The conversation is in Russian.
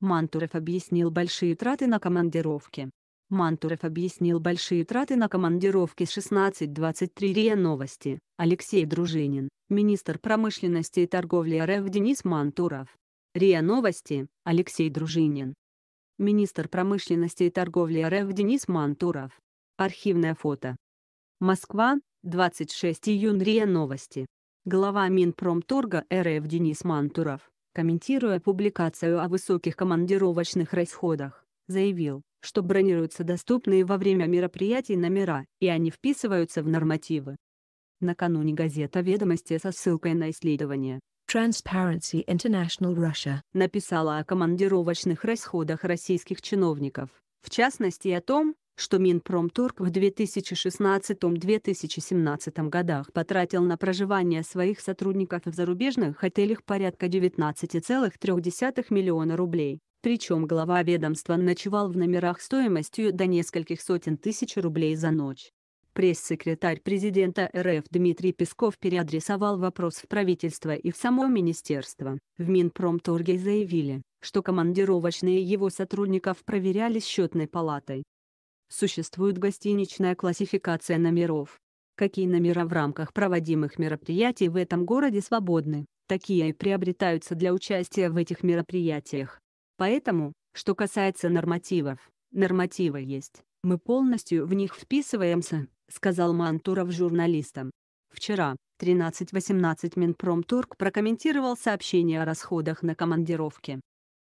Мантуров объяснил большие траты на командировки. Мантуров объяснил большие траты на командировки 16-23 РИА Новости, Алексей Дружинин, министр промышленности и торговли РФ Денис Мантуров. РИА Новости, Алексей Дружинин. Министр промышленности и торговли РФ Денис Мантуров. Архивное фото. Москва, 26 июня РИА Новости. Глава Минпромторга РФ Денис Мантуров комментируя публикацию о высоких командировочных расходах, заявил, что бронируются доступные во время мероприятий номера, и они вписываются в нормативы. Накануне газета «Ведомости» со ссылкой на исследование Transparency International Russia написала о командировочных расходах российских чиновников, в частности о том, что Минпромторг в 2016-2017 годах потратил на проживание своих сотрудников в зарубежных отелях порядка 19,3 миллиона рублей. Причем глава ведомства ночевал в номерах стоимостью до нескольких сотен тысяч рублей за ночь. Пресс-секретарь президента РФ Дмитрий Песков переадресовал вопрос в правительство и в само министерство. В Минпромторге заявили, что командировочные его сотрудников проверяли счетной палатой, Существует гостиничная классификация номеров. Какие номера в рамках проводимых мероприятий в этом городе свободны, такие и приобретаются для участия в этих мероприятиях. Поэтому, что касается нормативов, нормативы есть, мы полностью в них вписываемся, сказал Мантуров журналистам. Вчера, 13.18 Минпромторг прокомментировал сообщение о расходах на командировки.